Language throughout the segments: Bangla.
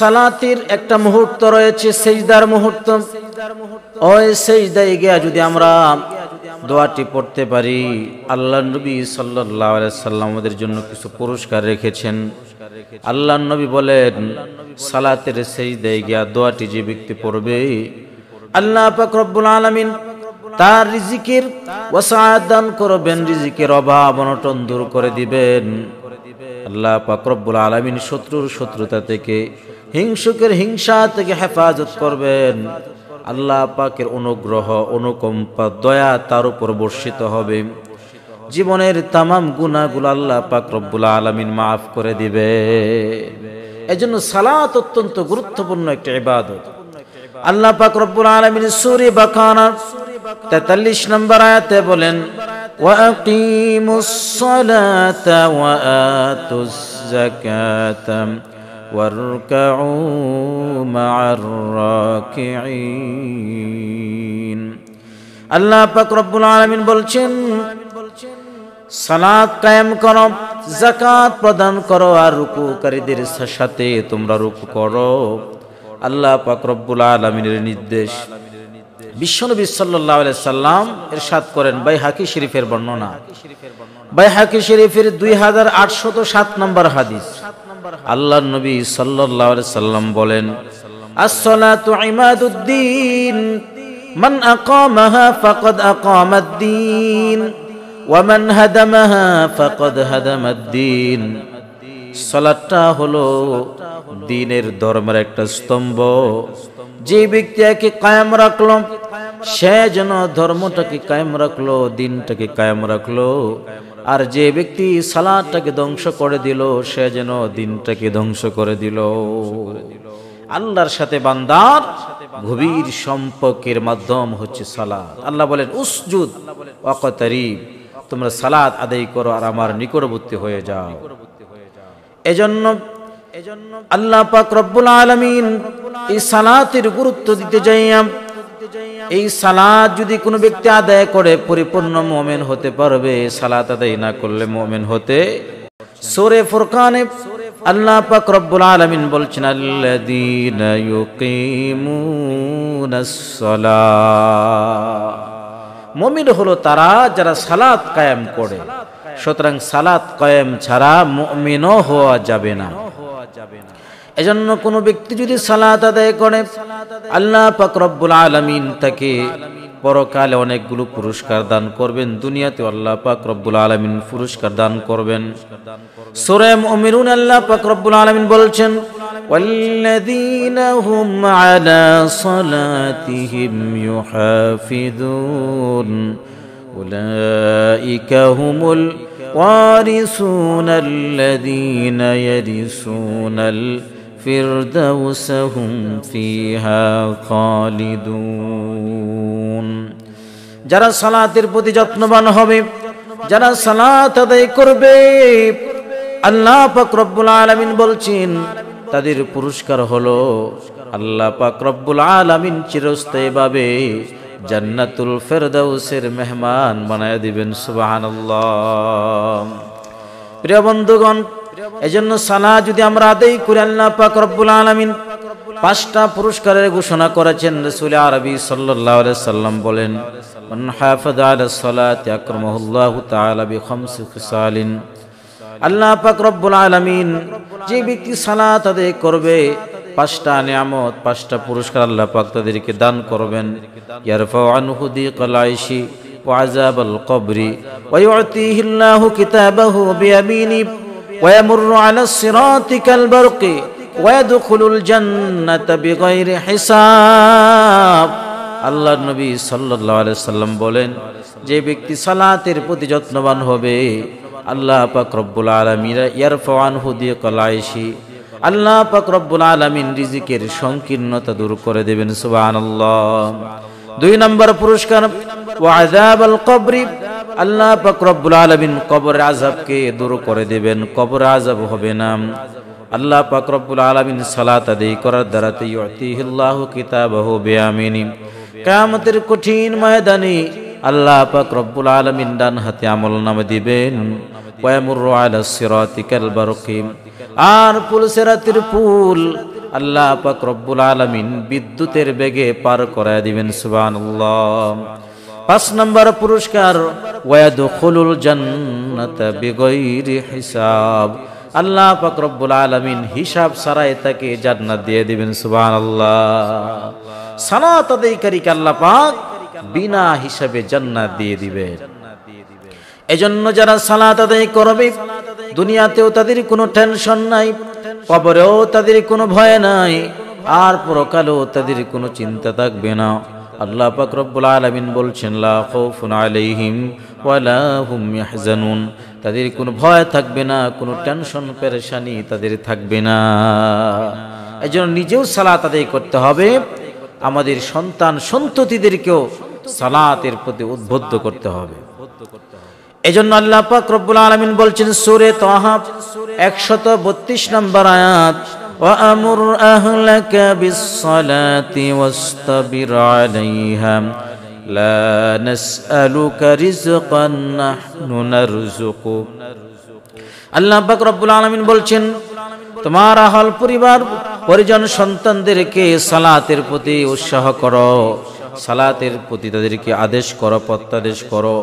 সালাতির একটা মুহূর্ত রয়েছে সেইদার মুহূর্ত ওই সেইদায় গিয়া যদি আমরা দোয়াটি পড়তে পারি আল্লাহ নবী সাল্লাহ সাল্লাম আমাদের জন্য কিছু পুরস্কার রেখেছেন আল্লাহ নবী বলেন সালাতের সেইদায় গিয়া দোয়াটি যে ব্যক্তি পড়বে আল্লাহ পাক রব্বুল আলমিন তার রিজিকের ওসায় দান করবেন রিজিকের অভাব অনটন দূর করে দিবেন আল্লাহ পাকরব্বুল আলমিন শত্রুর শত্রুতা থেকে হিংসুকের হিংসা থেকে হেফাজত করবেন আল্লাহ পাকের অনুগ্রহ অনুকম্পা দয়া তার উপর বর্ষিত হবে জীবনের তামাম গুণাগুলো আল্লাহ পাক রব্বুল আলমিন মাফ করে দিবে এজন্য সালাত অত্যন্ত গুরুত্বপূর্ণ একটা ইবাদত আল্লাহ পাক রব্বুল আলমিন সুরি বাকানা তেতাল্লিশ নম্বর আয়াতে বলেন وأقيموا الصلاة وآتوا الزكاة واركعوا مع الراكعين আল্লাহ পাক রব্বুল আলামিন বলছেন সালাত কায়েম করো যাকাত প্রদান করো আর রুকুকারীদের সাথে তোমরা রুকু করো আল্লাহ পাক রব্বুল আলামিনের নির্দেশ বিশ্বনবী সাল্লাহ সাল্লাম এরশাদ করেন বাই হাকি শরীফের বর্ণনা বাইহাকি হাকি শরীফের দুই হাজার আটশত সাত নম্বর হাদিস আল্লাহ নবী সাল্লাহ সাল্লাম বলেন আসসালাতু ইমাদুদ্দিন মান আকামাহা ফাকাদ আকামাদ্দিন ওয়ামান হাদামাহা ফাকাদ হাদামাদ্দিন সালাতটা হলো দিনের ধর্মের একটা স্তম্ভ যে ব্যক্তি একে কায়াম রাখলাম সে যেন ধর্মটাকে কায়েম রাখলো দিনটাকে কায়েম রাখলো আর যে ব্যক্তি সালাদটাকে ধ্বংস করে দিল সে যেন দিনটাকে ধ্বংস করে দিল আল্লাহর সাথে বান্দার গভীর সম্পর্কের মাধ্যম হচ্ছে সালাদ আল্লাহ বলেন উসজুদ অকতারিব তোমরা সালাদ আদায় করো আর আমার নিকটবর্তী হয়ে যাও এজন্য এজন্য আল্লাহ পাক রব্বুল আলমিন এই সালাতের গুরুত্ব দিতে যাইয়াম এই সালাদ যদি কোনো ব্যক্তি আদায় করে পরিপূর্ণ মোমেন হতে পারবে সালাদ আদায় না করলে মোমেন হতে সোরে ফোরকানে আল্লাহ পাক রব্বুল বলছেন হলো তারা যারা সালাত কায়েম করে সুতরাং সালাত কায়েম ছাড়া মমিনও হওয়া যাবে না হওয়া যাবে না এজন্য কোনো ব্যক্তি যদি সালাত আদায় করে আল্লাহ রব্বুল আলমিন তাকে পরকালে অনেকগুলো পুরস্কার দান করবেন দুনিয়াতে আল্লাহ পাক রব্বুল আলমিন পুরস্কার দান করবেন সোরেম অমিরুন আল্লাহ পাক রব্বুল আলমিন বলছেন والذين هم على صلاتهم يحافظون أولئك هم الوارثون الذين يرثون الأرض ফিরদাউসহুম ফিহা খালিদুন যারা সালাতের প্রতি যত্নবান হবে যারা সালাত আদায় করবে আল্লাহ পাক রব্বুল আলামিন বলছেন তাদের পুরস্কার হলো আল্লাহ পাক রব্বুল আলামিন চিরস্থায়ী ভাবে জান্নাতুল ফেরদাউসের মেহমান বানায় দিবেন সুবহানাল্লাহ প্রিয় বন্ধুগণ এজন্য সালা যদি আমরা আদেই করি আল্লাহ পাক রব্বুল আলমিন পাঁচটা পুরস্কারের ঘোষণা করেছেন রসুল আরবি সাল্লাহ সাল্লাম বলেন আল্লাহ পাক রব্বুল আলমিন যে ব্যক্তি সালাত আদায় করবে পাঁচটা নিয়ামত পাঁচটা পুরস্কার আল্লাহ পাক তাদেরকে দান করবেন ইয়ারফা আনহুদি কলাইশি وعذاب القبر ويعطيه الله كتابه بيمينه ويمر على الصراط كالبرق ويدخل الجنة بغير حساب আল্লাহ নবী সাল্লাহ সাল্লাম বলেন যে ব্যক্তি সালাতের প্রতি যত্নবান হবে আল্লাহ পাক রব্বুল আলমীরা ইয়ারফান হুদিয়ে কলায়সি আল্লাহ পাক রব্বুল আলমিন রিজিকের সংকীর্ণতা দূর করে দেবেন সুবাহ দুই নম্বর পুরস্কার ওয়াজাব আল কবরিব আল্লাহ পাকরবুল আলমিন কবর আজাবকে দূর করে দেবেন কবর আজাব হবে না আল্লাহ পাকরবুল আলমিন সালাত আদি করার দ্বারাতে ইউতিহিল্লাহ কিতাবাহু বিয়ামিনি কামতের কঠিন ময়দানে আল্লাহ পাকরবুল আলমিন ডান হাতে আমল নাম দিবেন আর পুল পুল আল্লাহ পাক রব্বুল বিদ্যুতের বেগে পার করায় দিবেন সুবহানাল্লাহ পাঁচ নম্বর পুরস্কার ওয়াদুল জান্নাত বিগৈরি হিসাব আল্লাহ ফকরব্বুল আলমিন হিসাব সারাই তাকে জান্নাত দিয়ে দিবেন সুবান আল্লাহ সানা তাদেরকারীকে আল্লাহ পাক বিনা হিসাবে জান্নাত দিয়ে দিবেন এজন্য যারা সালাত আদায় করবে দুনিয়াতেও তাদের কোনো টেনশন নাই কবরেও তাদের কোনো ভয় নাই আর পরকালেও তাদের কোনো চিন্তা থাকবে না আল্লাহ পাক রব্বুল বলছেন লাহিম হুম তাদের কোনো ভয় থাকবে না কোনো টেনশন পেরেশানি তাদের থাকবে না এই জন্য নিজেও সালা তাদের করতে হবে আমাদের সন্তান সন্ততিদেরকেও সালাতের প্রতি উদ্বুদ্ধ করতে হবে জন্য আল্লাহ পাক রব্বুল আলামিন বলছেন তহাব একশত বত্রিশ নম্বর আয়াত وأمر أهلك بالصلاة واستبر عليها لا نسألك رزقا نحن نرزقك আল্লাহ পাক রব্বুল আলামিন বলছেন তোমার আহল পরিবার পরিজন সন্তানদেরকে সালাতের প্রতি উৎসাহ করো সালাতের প্রতি তাদেরকে আদেশ করো প্রত্যাদেশ করো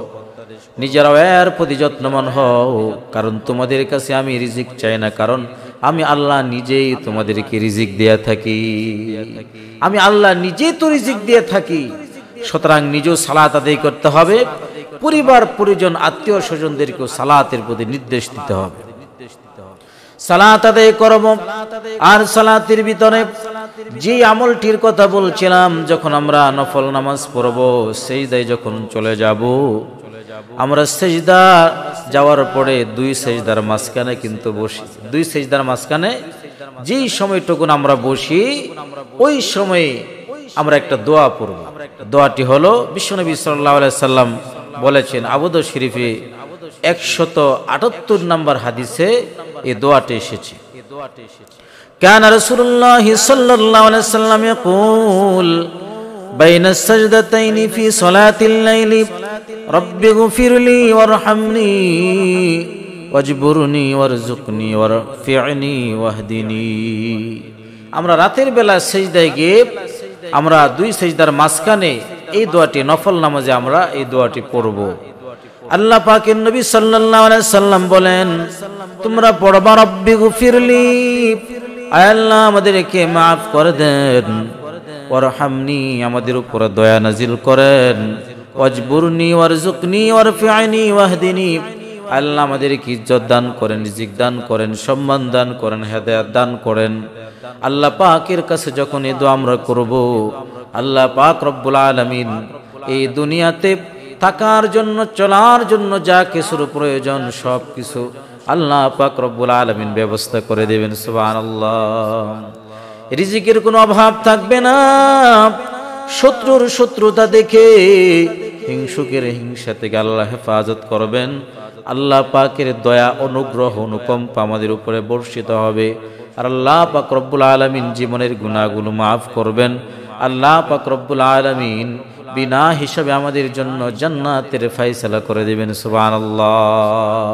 নিজেরাও এর প্রতি যত্নবান হও কারণ তোমাদের কাছে আমি রিজিক চাই না কারণ আমি আল্লাহ নিজেই তোমাদেরকে রিজিক দেয়া থাকি আমি আল্লাহ নিজেই তো রিজিক দিয়ে থাকি সুতরাং নিজেও সালাত আদায় করতে হবে পরিবার পরিজন আত্মীয় স্বজনদেরকেও সালাতের প্রতি নির্দেশ দিতে হবে সালাত আদায় করব আর সালাতের ভিতরে যে আমলটির কথা বলছিলাম যখন আমরা নফল নামাজ পড়ব সেই দায় যখন চলে যাব আমরা সেজদা যাওয়ার পরে দুই সেজদার মাঝখানে কিন্তু বসি দুই সেজদার মাঝখানে যেই সময়টুকুন আমরা বসি ওই সময়ে আমরা একটা দোয়া পড়ব দোয়াটি হলো বিশ্বনবী সাল্লাহ সাল্লাম বলেছেন আবুদ শরীফে একশত আটাত্তর নম্বর হাদিসে এই দোয়াটি এসেছে كان رسول الله صلى الله عليه وسلم يقول بين السجدتين في صلاة الليل رب اغفر لي وارحمني واجبرني وارزقني وارفعني واهدني আমরা রাতের বেলা সেজদায় গিয়ে আমরা দুই সেজদার মাঝখানে এই দোয়াটি নফল নামাজে আমরা এই দোয়াটি পড়ব আল্লাহ পাকের নবী সাল্লাল্লাহু আলাইহি সাল্লাম বলেন তোমরা পড়বা রব্বি গফিরলি আল্লাহ আমাদেরকে মাফ করে দেন ওয়ারহামনি আমাদের উপরে দয়া নাজিল করেন ওয়াজবুরনি ওয়ারজুকনি ওয়ারফিআনি ওয়াহদিনি আল্লাহ আমাদেরকে ইজ্জত দান করেন রিজিক দান করেন সম্মান দান করেন হেদায়াত দান করেন আল্লাহ পাকের কাছে যখন এ আমরা করব আল্লাহ পাক রব্বুল আলামিন এই দুনিয়াতে থাকার জন্য চলার জন্য যা কিছুর প্রয়োজন সব কিছু আল্লাহ পাক রব্বুল আলমিন ব্যবস্থা করে দেবেন সুবাহ রিজিকের কোনো অভাব থাকবে না শত্রুর শত্রুতা দেখে হিংসুকের হিংসাতে থেকে আল্লাহ হেফাজত করবেন আল্লাহ পাকের দয়া অনুগ্রহ অনুকম্প আমাদের উপরে বর্ষিত হবে আর আল্লাহ পাক রব্বুল আলমিন জীবনের গুণাগুলো মাফ করবেন আল্লাহ পাক রব্বুল আলমিন বিনা হিসাবে আমাদের জন্য জান্নাতের ফাইসলা করে দেবেন সুবান আল্লাহ